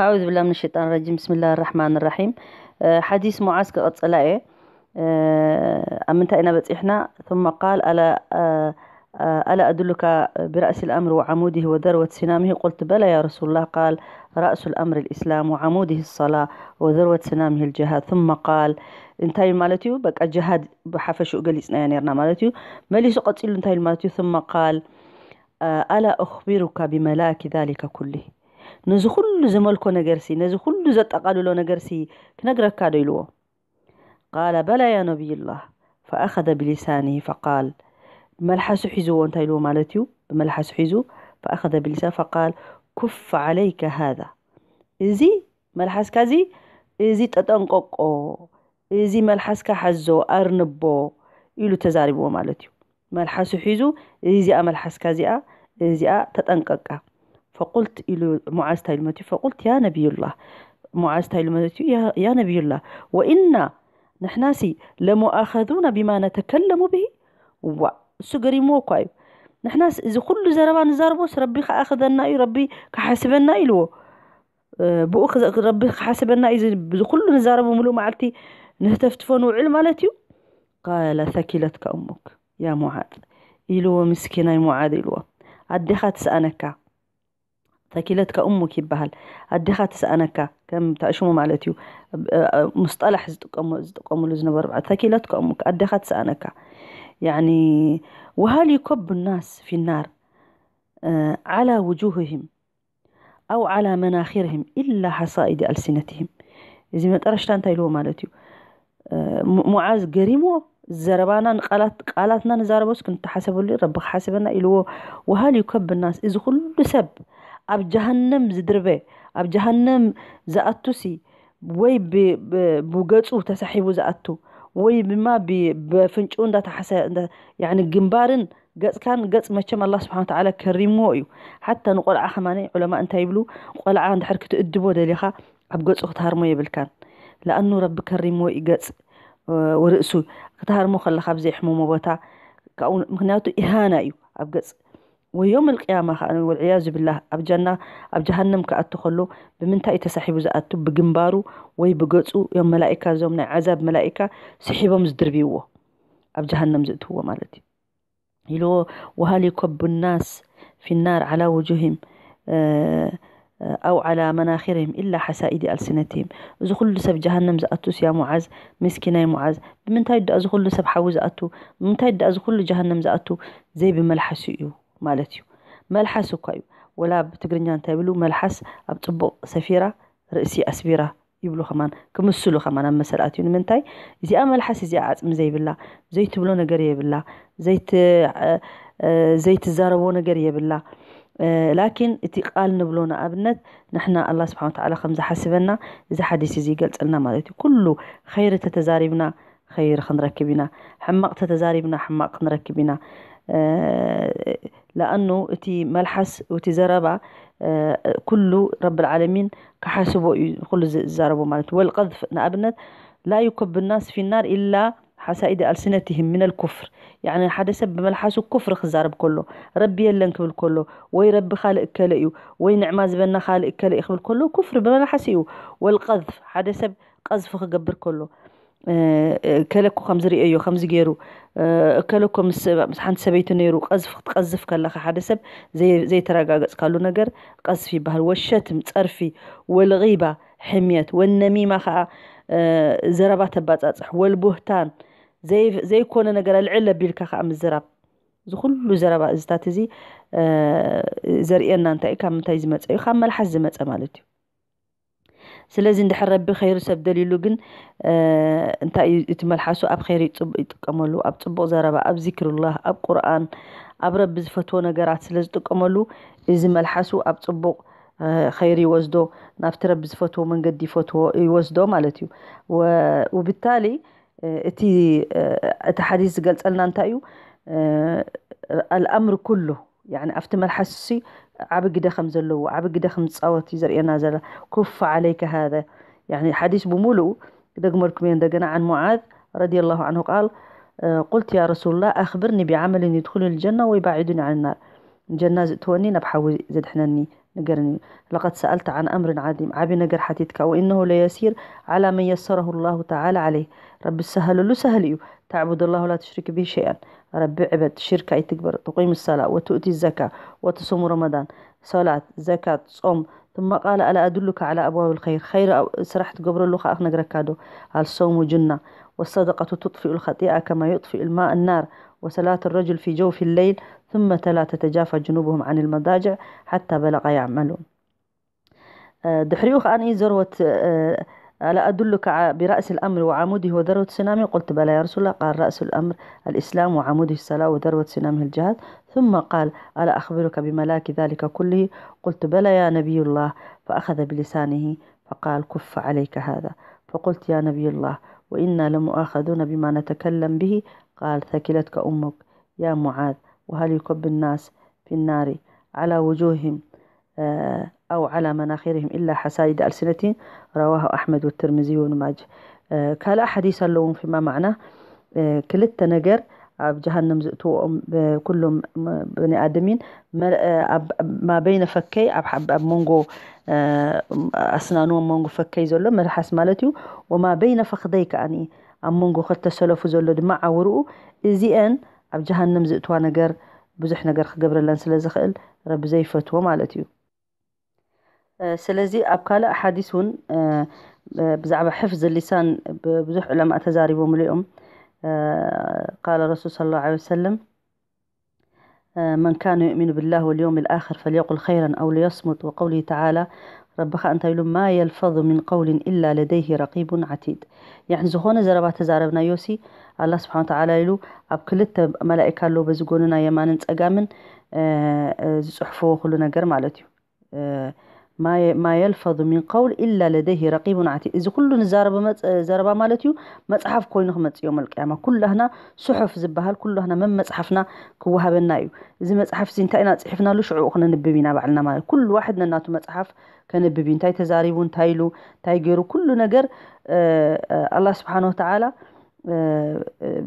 أعوذ بالله من الشيطان الرجيم بسم الله الرحمن الرحيم آه، حديث معاذ كقصلا إيه أم أنت أنا بتحنا ثم قال ألا آه، ألا أدلك برأس الأمر وعموده وذروة سنامه قلت بلى يا رسول الله قال رأس الأمر الإسلام وعموده الصلاة وذروة سنامه الجهاد ثم قال انتهي مالتيو بك الجهاد بحفشو قليسنا يعني رنا مالتيو مليسو قتل انتهي مالتيو ثم قال آه، ألا أخبرك بملاك ذلك كله نزو خل زمالكو نگرسي نزو خل زت اقالولو نگرسي كنگره كادو يلوو قال بلا يا نبي الله فأخذ بلسانه فقال ملحا حزو وانتا يلو مالتيو ملحا حزو فأخذ بلسان فقال كف عليك هذا إزي ملحا سكازي إزي تتنققو إزي ملحا سكحزو أرنبو يلو تزاربو مالتيو ملحا حزو إزي أملحا سكازي أ إزي أ تتنققو فقلت إلى معاذ تايلمتي فقلت يا نبي الله معاذ تايلمتي يا نبي الله وإنا نحن لمؤاخذون بما نتكلم به وسقري موقعي نحن إذا كل زربان زربوس ربي أخذنا إي ربي كحاسبنا إلو أه، بأخذ ربي حاسبنا إذا كل زربو ملو معلتي نهتفت فنو علم علتي قال ثكلتك أمك يا معاذ إلو مسكينة معاذ إلو عدي خاتس أنا كا تاكيلتك أمك يبهل أدخات سأنك كم تاشمو مالتيو مصطلح زتقومو زتقومو لزنبر بعد تاكيلتك أمك أدخات سأنك يعني وهل يكب الناس في النار آه، على وجوههم أو على مناخرهم إلا حصائد ألسنتهم إذا ما ترشت أنت يلو مالتيو معاذ قريمو زربانا نقالات قالاتنا نزاربوس كنت حسبوا لي ربك حسبنا إلو وهل يكب الناس إذا كل سب ኣብ ጀሃንም ዝድርበ ኣብ ጀሃንም ዝኣቱ ሲ ወይ ብገፁ ተሳሒቡ ዝኣቱ ወይ ድማ ብፍንጭኡ እንዳተሓሰ ያዕኒ ግንባርን ገፅካን ገፅ መቸም ኣላ ስብሓን ተዓላ ከሪምዎ እዩ ሓታ ንቆልዓ ከማነ ዑለማ እንታይ ይብሉ ቆልዓ እንድሕር ክትእድቦ ደሊኻ ኣብ ገፁ ክትሃርሞ የብልካን ለኣኑ ረቢ ከሪምዎ እዩ ገፅ ርእሱ ክትሃርሞ ከለካ ብዘይሕመሞ ቦታ ካብኡ ምክንያቱ ኢሃና እዩ ኣብ ገፅ ويوم القيامة والعياذ بالله أب جنة أب جهنم كأتخلو بمنتا يتسحبو زأتو بجنبارو وي بقوتو يوم ملائكة زومنا عذاب ملائكة سحبو مزدربيوه أب جهنم هو مالتي يلو وهل يكب الناس في النار على وجوههم آه، أو على مناخرهم إلا حسائد ألسنتهم زخل لسب جهنم زأتو يا معز مسكينة يا معز بمنتا يد أزخل لسب حاو زأتو بمنتا يد أزخل جهنم زأتو زي بملحسيوه مالتيو ملحس وكايو ولا بتقرنجان تابلو ملحس ابتبو سفيرة رئيسي أسبيرة يبلو خمان كمسلو خمان أما سرقاتي ونمنتاي زي أما الحس زي عاد مزي بالله زي تبلونا قرية بالله زي ت زي تزاربونا قرية بالله لكن اتقال نبلونا أبنت نحن الله سبحانه وتعالى خمزة حسبنا إذا حديث زي قلت لنا مالتي كله خير تتزاربنا خير خنركبنا حماق تتزاربنا حماق نركبنا آه، لأنه تي ملحس وتي زربة آه، كله رب العالمين كحاسبه يقول زربه مالت والقذف نأبنت لا يكب الناس في النار إلا حسائد ألسنتهم من الكفر يعني حدا سب ملحس كفر خزارب كله ربي يلن كبل كله وي رب خالق كلئيو وي نعما زبنا خالق كلئي خبل كله كفر بملحسيو والقذف حدا سب قذف خقبر كله ከለኩ ከም ዝርኦ እዩ ከምዚ ገይሩ ከለኮ ምስ ሓንቲ ሰበይቱ ነይሩ ቀዝፍ ክትቀዝፍ ከለካ ሓደ ሰብ ዘይተረጋገፅካሉ ነገር ቀዝፊ ይበሃል ወሸትም ፀርፊ ወልቂባ ሕምየት ወነሚማ ከዓ ዘረባ ተባፃፅሕ ወልቡህታን ዘይኮነ ነገር ልዕል ኣቢልካ ከዓ ምዝራብ እዚ ኩሉ ዘረባ እዚታት እዚ ዘርእየና እንታይ ካብ ምንታይ ዝመፀ እዩ ካብ መልሓስ ዝመፀ ማለት እዩ ስለዚ እንድሕር ረቢ ኸይሩ ሰብ ደሊሉ ግን እንታይ እዩ እቲ መልሓሱ ኣብ ኸይሪ ይጥቀመሉ ኣብ ፅቡቕ ዘረባ ኣብ ዚክርላህ ኣብ ቁርኣን ኣብ ረቢ ዝፈትዎ ነገራት ስለ ዝጥቀመሉ እዚ መልሓሱ ኣብ ፅቡቕ ኸይሪ ይወስዶ ናብቲ ረቢ ዝፈትዎ መንገዲ ይፈትዎ ይወስዶ ማለት እዩ ወብታሊ እቲ እቲ ሓዲስ ዝገልፀልና እንታይ እዩ الأمر كله يعني ኣብቲ መልሓስሲ ዓብ ግደ ከም ዘለዎ ዓብ ግደ ከም ዝፃወት كف عليك هذا يعني حديث بملؤ ደግመልኩም እየ دقنا عن معاذ رضي الله عنه قال آه، قلت يا رسول الله أخبرني بعمل يدخل الجنة ويبعدني عن النار الجنة توني نبحو زد حناني نقرني لقد سألت عن أمر عظيم عبي نقر حتيتك وإنه ليسير على من يسره الله تعالى عليه رب السهل له سهل تعبد الله لا تشرك به شيئا رب عبد شركة تكبر تقيم الصلاة وتؤتي الزكاة وتصوم رمضان صلاة زكاة صوم ثم قال ألا أدلك على أبواب الخير خير أو سرحت قبر أخنا أخنق ركادو الصوم جنة والصدقة تطفئ الخطيئة كما يطفئ الماء النار وصلاة الرجل في جوف الليل ثم تلا تتجافى جنوبهم عن المضاجع حتى بلغ يعملون آه، دحريوخ أن إزر آه، ألا أدلك برأس الأمر وعموده وذروة سنامه قلت بلى يا رسول الله قال رأس الأمر الإسلام وعموده الصلاة وذروة سنامه الجهاد ثم قال ألا أخبرك بملاك ذلك كله قلت بلى يا نبي الله فأخذ بلسانه فقال كف عليك هذا فقلت يا نبي الله وإنا لمؤاخذون بما نتكلم به قال ثكلتك أمك يا معاذ وهل يكب الناس في النار على وجوههم أو على مناخرهم إلا حسائد ألسنتهم رواه أحمد والترمذي وابن ماجه كلا حديث لهم فيما معنى آه، كلتا نجر أب جهنم زئتو آه، كلهم بني آدمين آه، ما بين فكي أب حب أب مونغو أسنانو مونغو فكي زولو مرحاس مالتيو وما بين فخديك أني أب مونغو خلت السلوف زولو دماء عورو أن أب جهنم زئتو نجر بزح نجر خقبر اللانس زخيل رب زيفتو مالتيو أه، سلازي أبكال أحاديثون أه، أه، بزعب حفظ اللسان بزوح علماء تزاربهم اليوم قال الرسول صلى الله عليه وسلم من كان يؤمن بالله واليوم الآخر فليقل خيرا أو ليصمت وقوله تعالى ربخ أنت يلوم ما يلفظ من قول إلا لديه رقيب عتيد يعني زخون زربا تزاربنا يوسي الله سبحانه وتعالى يلو أبكل ملائكة لو بزقوننا يمانن تقامن زحفو خلونا قرم على تيو ما ما يلفظ من قول إلا لديه رقيب عتيد إذا كل زربة مت زربة مالتيو مصحف كوينه مت يوم القيامة كل هنا صحف زبهال كل هنا من مصحفنا كوهبنا يو إذا مصحف سنتين صحفنا له شعور خلينا نببينا بعلنا ما كل واحد ناتو مصحف كنببين تاي تزاريبون تايلو تاي غيرو كل نجر الله سبحانه وتعالى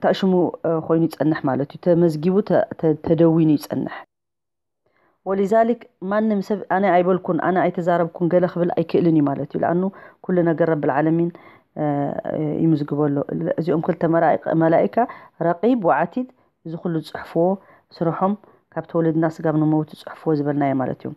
تأشمو خويني تصنح مالتي تمزجيبو تدويني تصنح ولذلك ما نمسف أنا أيبلكن أنا أيتزاربكن قال خبل أي كئلني مالتي لأنه كلنا جرب العالمين آه, آه، يمزق بالله زي أم كل تمرائق ملائكة رقيب وعتيد زخل تصحفوه سرحهم كابت ولد الناس قبل موت تصحفوه زبلنا يا مالتي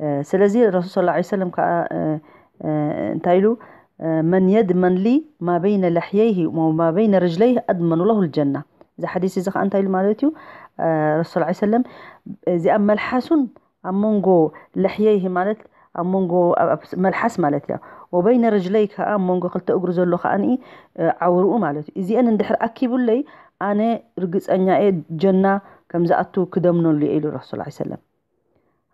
آه سلزي الرسول صلى الله عليه وسلم كا آه آه تايلو آه من يدمن لي ما بين لحييه وما بين رجليه أدمن له الجنة إذا حديث زخ أنت تايلو مالتيو آه رسول الله عليه وسلم زي ملحسون أمونغو لحييه مالت أمونغو ملحس مالت يا وبين رجليك أمونغو قلت أجرز الله خاني عورو مالت إذا أنا ندحر أكيب لي أنا رجس أني جنة كم زأتو كدمن اللي إله رسول الله عليه وسلم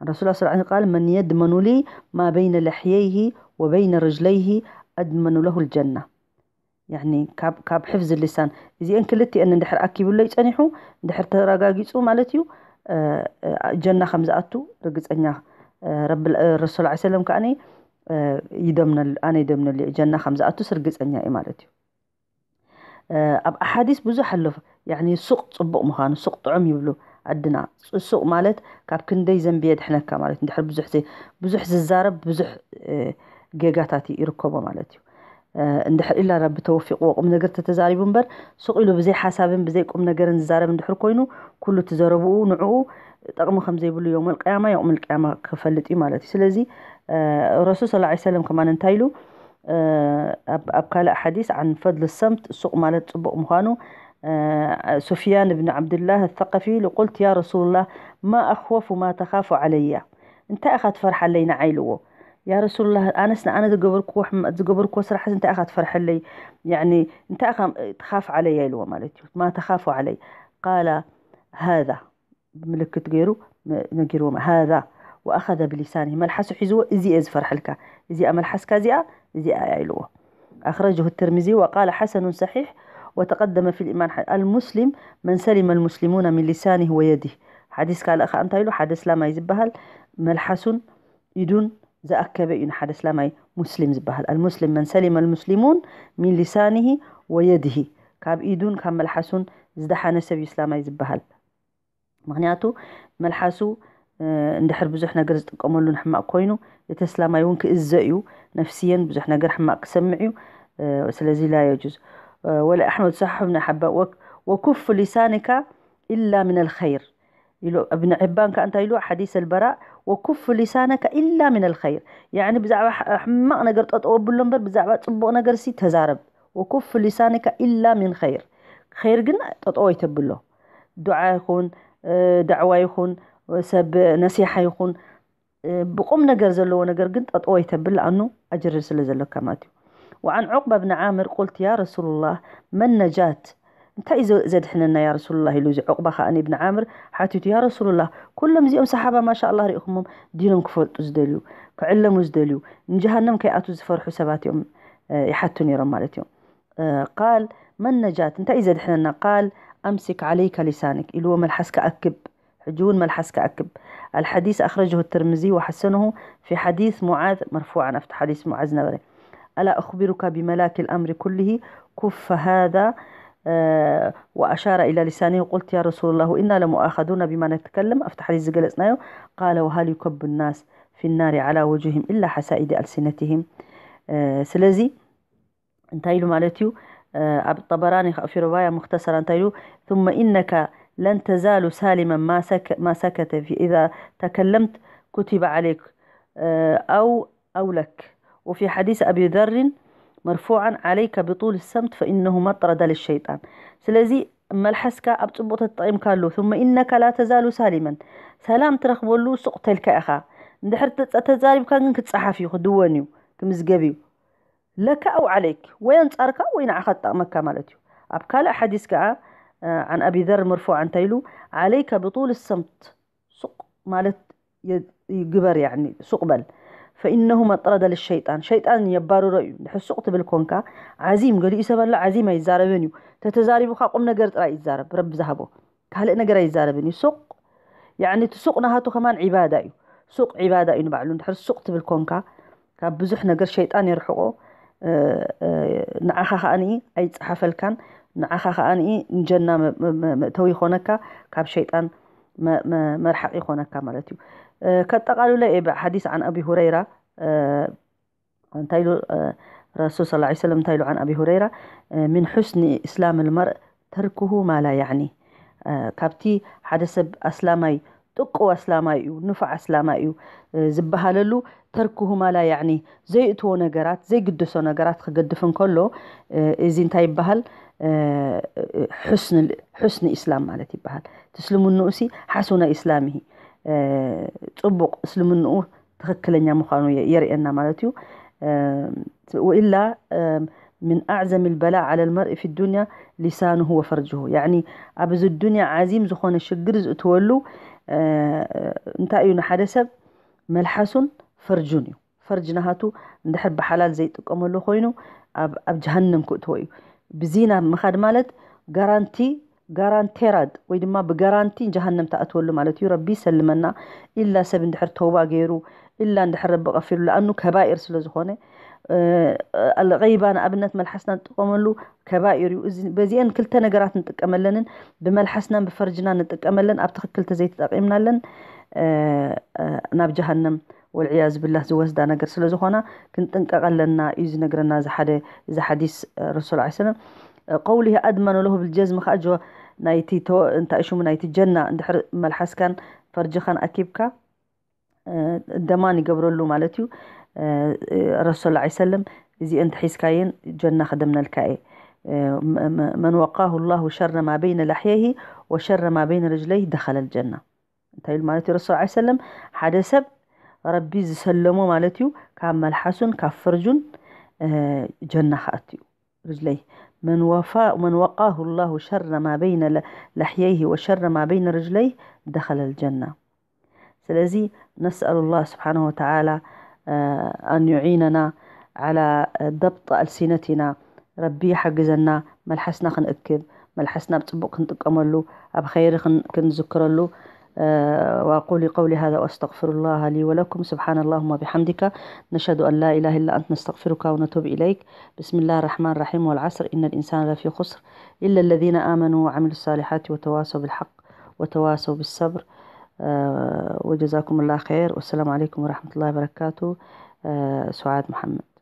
رسول الله صلى الله عليه وسلم قال من يدمن لي ما بين لحييه وبين رجليه أدمن له الجنة يعني كاب كاب حفظ اللسان إذا إن كلتي أن دحر أكي بلا يتنحو دحر تراجع جيسو مالتيو جنة خمسة أتو رجس أني رب الرسول عليه السلام كأني يدمن أنا يدمن اللي جنة خمسة أتو سرجس أني إيه مالتيو أب أحاديث بزح اللف يعني سقط صبق مهان سقط عمي بلو عدنا السوق مالت كاب كن دي زنبيد حنا كمالت دحر بزح زي بزح زارب بزح جيجاتاتي يركبوا مالتيو እንድሕር ኢላ ረቢ ተወፊቅዎ ቁም ነገር ተተዛሪቡ እምበር ሱቕ ኢሉ ብዘይ ሓሳብን ብዘይ ቁም ነገርን ዝዛረብ እንድሕር ኮይኑ ኩሉ እቲ ዘረብኡ ንዕኡ ጠቕሚ ከም ዘይብሉ ዮም ልቅያማ ዮም ልቅያማ ክፈልጥ እዩ ማለት እዩ ስለዚ ረሱል ስ ሰለም ከማን እንታይ ኢሉ ኣብ ካልእ ሓዲስ ዓን ፈድሊ ሰምት ሱቕ ማለት ፅቡቅ ምኳኑ سفيان بن عبد الله الثقفي قلت يا رسول الله ما أخوف ما تخاف علي انت أخذ فرحة لينا عيلوه يا رسول الله أنا أنا دقبرك وح دقبرك وسرح حس أنت أخذ فرح لي يعني أنت أخ تخاف علي لو مالتي ما تخافوا علي قال هذا ملك تقيرو نقيرو هذا وأخذ بلسانه ملحس حزوة إزي إز فرح لك إزي أملحس كازي إزي ايلو أخرجه الترمذي وقال حسن صحيح وتقدم في الإيمان المسلم من سلم المسلمون من لسانه ويده حديث قال أخ أنت حديث لا ما يزبهل ملحس يدون زأكبه إن حد سلامي مسلم زبهل المسلم من سلم المسلمون من لسانه ويده كاب إيدون كاب ملحسون زدحان سبي سلامي زبهل مغنياتو ملحسو آه، ندحر بزحنا قرز تقاملو نحما كوينو يتسلم يونك إزايو نفسيا بزحنا قر حما أقسمعيو وسلزي آه، لا يجوز آه، ولا أحمد صحفنا حبا وكف لسانك إلا من الخير ابن عبان كانت يلو حديث البراء وكف لسانك إلا من الخير يعني بزعبة انا قرت اطوب بالنبر بزعبة تبو انا قرسي تزارب وكف لسانك إلا من خير خير قلنا تطوي تبله دعاء يكون آه، دعوة يكون سب نصيحة يكون آه، بقوم نقر زلو نقر قلنا أطوي تبل أنه أجر زلو كماتي وعن عقبة بن عامر قلت يا رسول الله من نجات انت إذا زاد حننا يا رسول الله لوزي عقبة خان ابن عامر حاتيت يا رسول الله كلهم زيهم صحابة ما شاء الله ريهم دينهم كفلت زدلو كعلم زدلو جهنم كي أتو حسابات يوم يحتوني يرم يوم قال من نجات انت إذا حنا قال أمسك عليك لسانك إلو ملحسك أكب حجون ملحسك أكب الحديث أخرجه الترمذي وحسنه في حديث معاذ مرفوعا في حديث معاذ نبري ألا أخبرك بملاك الأمر كله كف هذا وأشار إلى لسانه قلت يا رسول الله إنا لمؤاخذون بما نتكلم أفتح لي زقلسنا قال وهل يكب الناس في النار على وجههم إلا حسائد ألسنتهم آه، سلازي انتهي له مالتيو آه، الطبراني في رواية مختصرة انتهي ثم إنك لن تزال سالما ما, سك ما سكت في إذا تكلمت كتب عليك آه، أو أو لك وفي حديث أبي ذر مرفوعا عليك بطول السمت فإنه مطرد للشيطان سلازي ملحسك أبتبوت الطعيم كالو ثم إنك لا تزال سالما سلام ترخبو له سقط الكأخا ندحر تزالي بكا نك تصحفي خدواني كمزقبي لك أو عليك وين تأركا وين عخد طعمك مالتيو أبكال حديثك عن أبي ذر مرفوع عن تيلو عليك بطول السمت سق مالت يقبر يعني سقبل بل فإنهما طرد للشيطان شيطان يبارو رأيو نحس قط بالكونكا عزيم قال إيسا بالله عزيم يزاربنيو تتزاربو خاقم نقر ترى يزارب رب ذهبو قال نقر يزاربني سوق يعني تسوق نهاتو كمان عبادة يو سوق عبادة إنو نبعلو نحس قط بالكونكا كاب بزح نقر شيطان يرحقو ንዓኻ ከዓኒ ኣይፀሓፈልካን ንዓኻ ከዓኒ ንጀና መእተዊ ይኮነካ ካብ ሸይጣን መርሓቕ ይኮነካ ማለት እዩ كتقالوا لا حديث عن أبي هريرة آه، تايلو آه، رسول صلى الله عليه وسلم تايلو عن أبي هريرة آه، من حسن إسلام المرء تركه ما لا يعني كابتي حدث أسلامي تقوى أسلامي نفع أسلامي زبها للو تركه ما لا يعني زي اتو نقرات زي قدسو نقرات خقدفن كله إذن تايب بهل حسن حسن إسلام مالتي بهل تسلم النؤسي حسن إسلامه ፅቡቕ እስልምንኡ ትኽክለኛ مخانو የርእየና ማለት እዩ من أعزم البلاء على المرء في الدنيا لسانه وفرجه يعني أبز الدنيا عزيم زخون الشجر تولو انت أيون حدسب ملحس فرجني فرجنا هاتو ندحر بحلال زي تقوم خوينو أب, جهنم كتوي بزينة مخاد مالت غارانتي ጋራንቴራድ ወይ ድማ ብጋራንቲ ጀሃንም ተኣትወሉ ማለት እዩ ረቢ ይሰልመና ኢላ ሰብ እንድሕር ተውባ ገይሩ ኢላ እንድሕር ረቢ ቀፊሉ ለኣኑ ከባኢር ስለ ዝኾነ ኣልቀይባ ንኣብነት መልሓስና ንጥቀመሉ ከባኢር እዩ በዚአን ክልተ ነገራት ንጥቀመለንን ብመልሓስናን ብፈርጅናን ንጥቀመለን ኣብ ትክክል ተዘይተጠቂምናለን ናብ ጀሃንም ወልዕያዝ ብላህ ዝወስዳ ነገር ስለ ዝኾና ክንጥንቀቐለና እዩ ዝነግረና እዚ ሓደ እዚ ሓዲስ ረሱል ሰለም قوله أدمن له بالجزم خأجو نايتي تو انت اشو نايتي جنة ملحس كان فرجخان أكيبكا آه، دماني قبرلو مالتيو آه، آه، رسول الله عليه وسلم زي انت كاين جنة خدمنا الكاي من وقاه الله شر ما بين لحيه وشر ما بين رجليه دخل الجنة انت مالتي رسول الله عليه وسلم حدا سب ربي زسلمو مالتيو كان ملحسن كاب جنة خأتيو رجليه من, وفاء من وقاه الله شر ما بين لحييه وشر ما بين رجليه دخل الجنة سلزي نسأل الله سبحانه وتعالى آه، أن يعيننا على ضبط ألسنتنا ربي حجزنا ملحسنا خنأكب ملحسنا بፅቡቅ ክንጥቀመሉ أبخير ኸይሪ ክንዝክረሉ آه، وأقول قولي هذا وأستغفر الله لي ولكم سبحان الله وبحمدك نشهد أن لا إله إلا أنت نستغفرك ونتوب إليك بسم الله الرحمن الرحيم والعصر إن الإنسان لفي خسر إلا الذين آمنوا وعملوا الصالحات وتواصوا بالحق وتواصوا بالصبر آه، وجزاكم الله خير والسلام عليكم ورحمة الله وبركاته آه، سعاد محمد